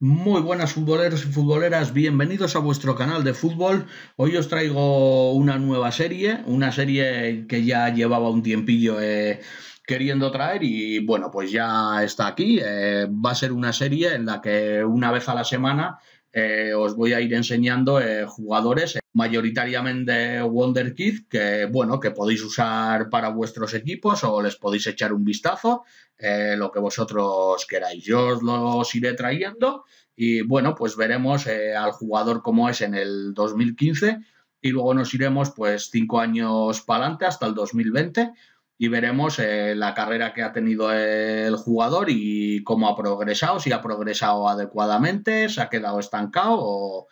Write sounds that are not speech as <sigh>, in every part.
Muy buenas futboleros y futboleras, bienvenidos a vuestro canal de fútbol. Hoy os traigo una nueva serie, una serie que ya llevaba un tiempillo eh, queriendo traer y bueno, pues ya está aquí. Eh, va a ser una serie en la que una vez a la semana eh, os voy a ir enseñando eh, jugadores, eh, mayoritariamente Wonder Kid, que bueno, que podéis usar para vuestros equipos o les podéis echar un vistazo, lo que vosotros queráis. Yo os los iré trayendo y bueno, pues veremos al jugador como es en el 2015 y luego nos iremos pues cinco años para adelante hasta el 2020 y veremos eh, la carrera que ha tenido el jugador y cómo ha progresado, si ha progresado adecuadamente, se ha quedado estancado o,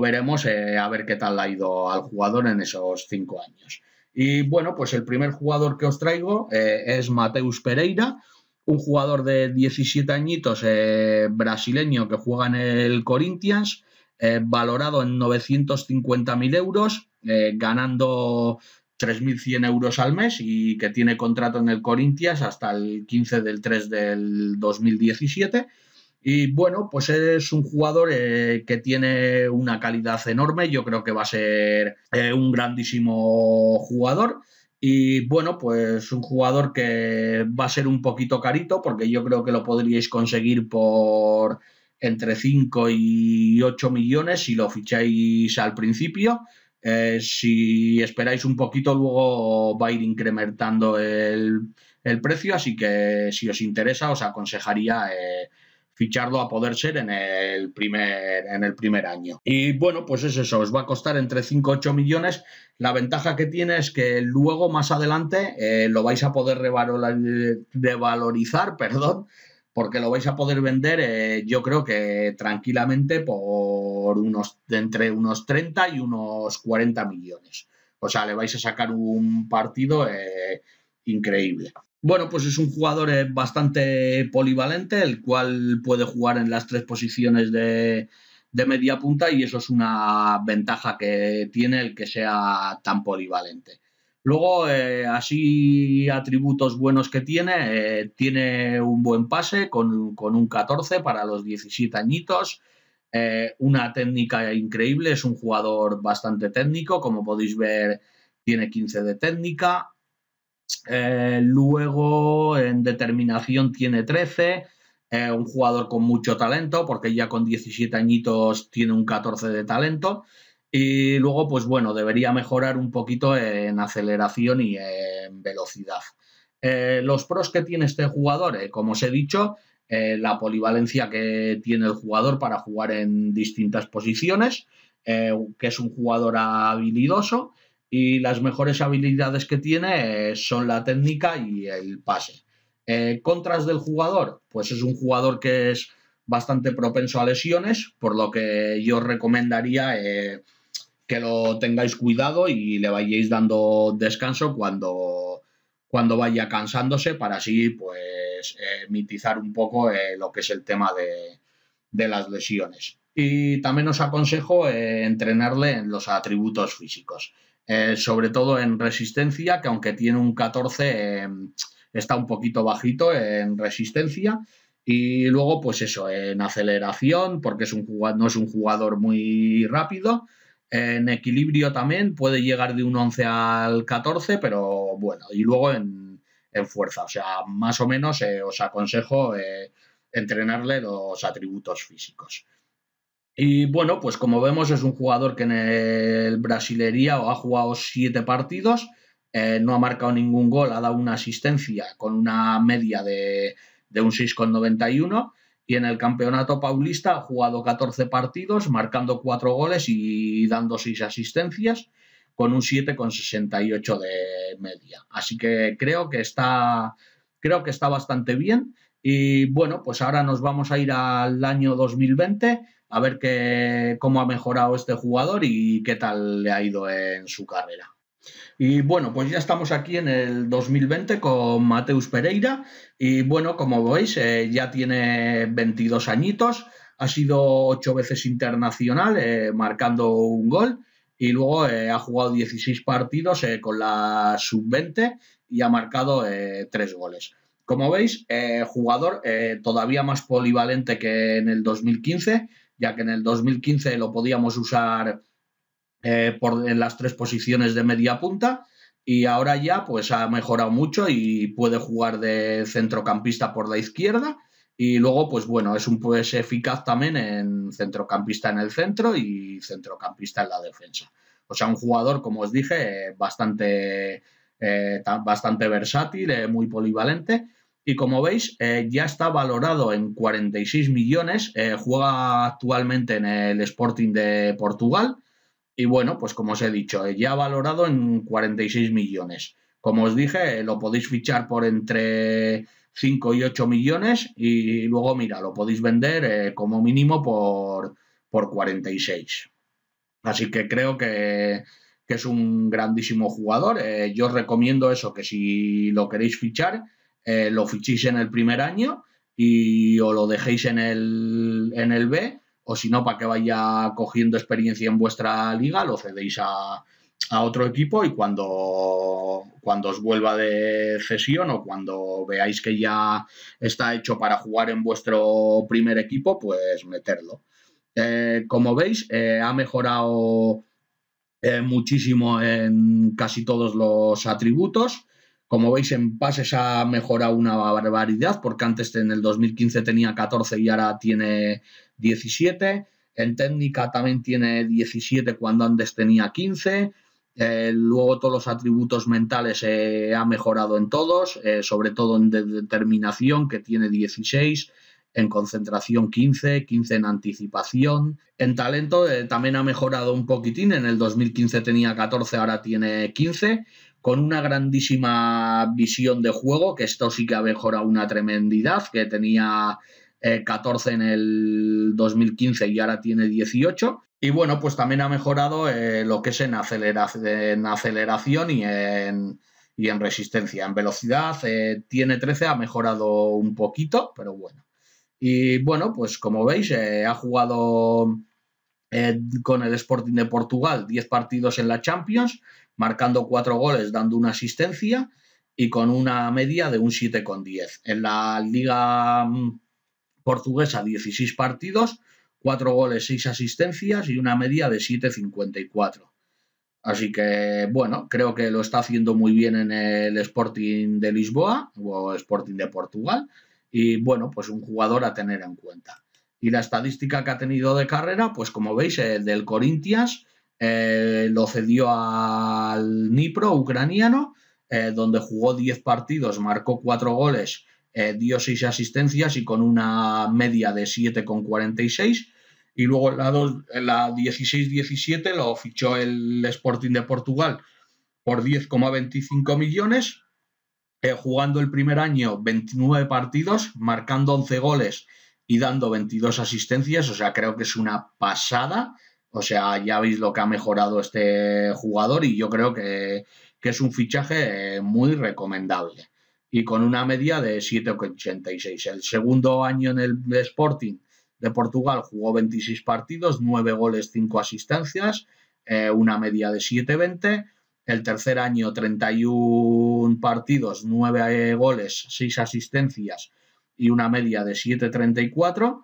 veremos eh, a ver qué tal ha ido al jugador en esos cinco años. Y bueno, pues el primer jugador que os traigo eh, es Mateus Pereira, un jugador de 17 añitos brasileño que juega en el Corinthians, valorado en 950.000 euros, ganando 3.100 euros al mes y que tiene contrato en el Corinthians hasta el 15 del 3 del 2017. Y bueno, pues es un jugador eh, que tiene una calidad enorme, yo creo que va a ser eh, un grandísimo jugador. Y bueno, pues un jugador que va a ser un poquito carito porque yo creo que lo podríais conseguir por entre 5 y 8 millones si lo ficháis al principio. Eh, si esperáis un poquito, luego va a ir incrementando el, precio, así que si os interesa, os aconsejaría eh, ficharlo a poder ser en el, primer, en el primer año. Y bueno, pues es eso, os va a costar entre 5 y 8 millones. La ventaja que tiene es que luego, más adelante, eh, lo vais a poder revalorizar, <laughs> perdón, porque lo vais a poder vender eh, yo creo que tranquilamente por unos entre unos 30 y unos 40 millones. O sea, le vais a sacar un partido eh, increíble. Bueno, pues es un jugador eh, bastante polivalente, el cual puede jugar en las tres posiciones de, de media punta y eso es una ventaja que tiene el que sea tan polivalente. Luego, eh, así atributos buenos que tiene, eh, tiene un buen pase con, un 14 para los 17 añitos, eh, una técnica increíble, es un jugador bastante técnico, como podéis ver tiene 15 de técnica. luego, en determinación tiene 13, un jugador con mucho talento, porque ya con 17 añitos tiene un 14 de talento. Y luego, pues bueno, debería mejorar un poquito en aceleración y en velocidad. Eh, los pros que tiene este jugador, eh, como os he dicho, eh, la polivalencia que tiene el jugador para jugar en distintas posiciones, que es un jugador habilidoso, y las mejores habilidades que tiene son la técnica y el pase. contras del jugador, pues es un jugador que es bastante propenso a lesiones, por lo que yo recomendaría que lo tengáis cuidado y le vayáis dando descanso cuando, cuando vaya cansándose para así pues eh, mitizar un poco eh, lo que es el tema de, las lesiones. Y también os aconsejo eh, entrenarle en los atributos físicos, sobre todo en resistencia, que aunque tiene un 14 está un poquito bajito en resistencia. Y luego, pues eso, en aceleración, porque es un no es un jugador muy rápido. En equilibrio también puede llegar de un 11 al 14, pero bueno, y luego en, fuerza. O sea, más o menos eh, os aconsejo eh, entrenarle los atributos físicos. Y bueno, pues como vemos es un jugador que en el Brasilería ha jugado siete partidos, eh, no ha marcado ningún gol, ha dado una asistencia con una media de, de un 6,91 y en el Campeonato Paulista ha jugado 14 partidos, marcando 4 goles y dando 6 asistencias, con un 7,68 de media. Así que creo que está, creo que está bastante bien. Y bueno, pues ahora nos vamos a ir al año 2020 a ver cómo ha mejorado este jugador y qué tal le ha ido en su carrera. Y bueno, pues ya estamos aquí en el 2020 con Mateus Pereira y bueno, como veis, eh, ya tiene 22 añitos, ha sido ocho veces internacional eh, marcando un gol y luego eh, ha jugado 16 partidos con la sub-20 y ha marcado tres goles. Como veis, jugador todavía más polivalente que en el 2015, ya que en el 2015 lo podíamos usar eh, por, en las tres posiciones de media punta y ahora ya pues ha mejorado mucho y puede jugar de centrocampista por la izquierda y luego pues bueno es un pues eficaz también en centrocampista en el centro y centrocampista en la defensa o sea un jugador como os dije bastante eh, bastante versátil eh, muy polivalente y como veis ya está valorado en 46 millones juega actualmente en el Sporting de Portugal y bueno, pues como os he dicho, eh, ya valorado en 46 millones. Como os dije, eh, lo podéis fichar por entre 5 y 8 millones y luego, mira, lo podéis vender eh, como mínimo por, por 46. Así que creo que, es un grandísimo jugador. yo os recomiendo eso, que si lo queréis fichar, lo fichéis en el primer año y os lo dejéis en el, en el B o si no, para que vaya cogiendo experiencia en vuestra liga, lo cedéis a, otro equipo y cuando, cuando os vuelva de cesión o cuando veáis que ya está hecho para jugar en vuestro primer equipo, pues meterlo. Eh, como veis, eh, ha mejorado eh, muchísimo en casi todos los atributos. Como veis, en pases ha mejorado una barbaridad, porque antes en el 2015 tenía 14 y ahora tiene 17. En técnica también tiene 17 cuando antes tenía 15. Eh, luego todos los atributos mentales se eh, ha mejorado en todos, eh, sobre todo en determinación, que tiene 16, en concentración 15, 15 en anticipación. En talento también ha mejorado un poquitín, en el 2015 tenía 14, ahora tiene 15, con una grandísima visión de juego, que esto sí que ha mejorado una tremendidad, que tenía 14 eh, en el 2015 y ahora tiene 18. Y bueno, pues también ha mejorado eh, lo que es en, aceleración y en, resistencia. En velocidad eh, tiene 13, ha mejorado un poquito, pero bueno. Y bueno, pues como veis, ha jugado con el Sporting de Portugal 10 partidos en la Champions, marcando cuatro goles, dando una asistencia y con una media de un 7,10. En la liga mm, portuguesa, 16 partidos, cuatro goles, seis asistencias y una media de 7,54. Así que, bueno, creo que lo está haciendo muy bien en el Sporting de Lisboa o Sporting de Portugal. Y bueno, pues un jugador a tener en cuenta. Y la estadística que ha tenido de carrera, pues como veis, el del Corinthians eh, lo cedió al Nipro ucraniano, eh, donde jugó 10 partidos, marcó 4 goles, eh, dio 6 asistencias y con una media de 7,46. Y luego la, la 16-17 lo fichó el Sporting de Portugal por 10,25 millones, jugando el primer año 29 partidos, marcando 11 goles y dando 22 asistencias. O sea, creo que es una pasada o sea, ya veis lo que ha mejorado este jugador y yo creo que, es un fichaje eh, muy recomendable. Y con una media de 7,86. El segundo año en el Sporting de Portugal jugó 26 partidos, 9 goles, 5 asistencias, eh, una media de 7,20. El tercer año 31 partidos, 9 eh, goles, 6 asistencias y una media de 7,34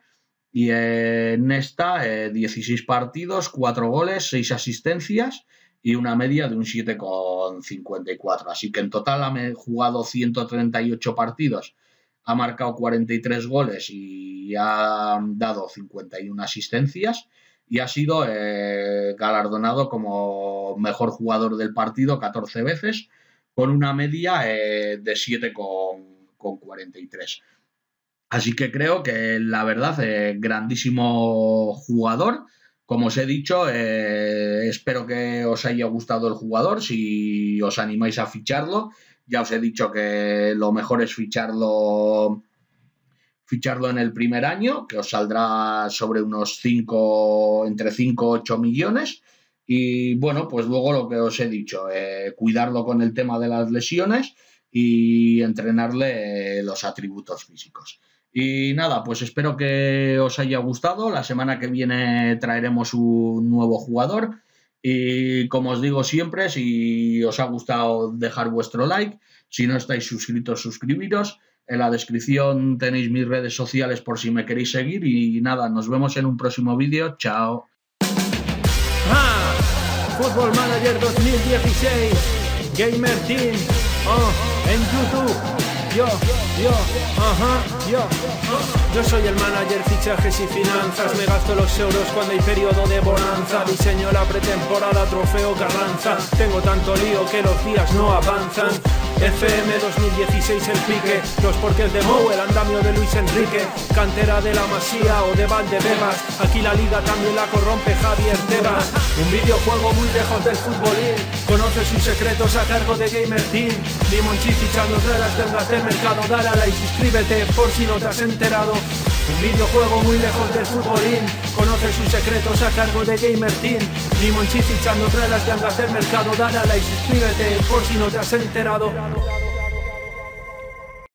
y en esta, 16 eh, partidos, 4 goles, 6 asistencias y una media de un 7,54. Así que en total ha jugado 138 partidos, ha marcado 43 goles y ha dado 51 asistencias y ha sido eh, galardonado como mejor jugador del partido 14 veces con una media eh, de 7,43. Así que creo que la verdad es eh, grandísimo jugador. Como os he dicho, eh, espero que os haya gustado el jugador. Si os animáis a ficharlo, ya os he dicho que lo mejor es ficharlo ficharlo en el primer año, que os saldrá sobre unos 5, entre 5 y 8 millones. Y bueno, pues luego lo que os he dicho, eh, cuidarlo con el tema de las lesiones y entrenarle los atributos físicos. Y nada, pues espero que os haya gustado. La semana que viene traeremos un nuevo jugador. Y como os digo siempre, si os ha gustado, dejar vuestro like. Si no estáis suscritos, suscribiros. En la descripción tenéis mis redes sociales por si me queréis seguir. Y nada, nos vemos en un próximo vídeo. Chao. Ah, Football Manager 2016, Gamer Team, oh, en YouTube yo, yo, ajá, yo. Yo soy el manager, fichajes y finanzas. Me gasto los euros cuando hay periodo de bonanza. Diseño la pretemporada, trofeo Carranza. Tengo tanto lío que los días no avanzan. FM 2016 el pique, los porques de Mou, el andamio de Luis Enrique, cantera de la Masía o de Valdebebas, aquí la liga también la corrompe Javier Tebas, un videojuego muy lejos del futbolín, conoce sus secretos a cargo de Gamer Team, Limonchis fichando de las de del mercado, dale a like, suscríbete por si no te has enterado, un videojuego muy lejos del futbolín Conoce sus secretos a cargo de Gamer Team Limon Chis de las de del mercado Dale a like, suscríbete por si no te has enterado cuidado.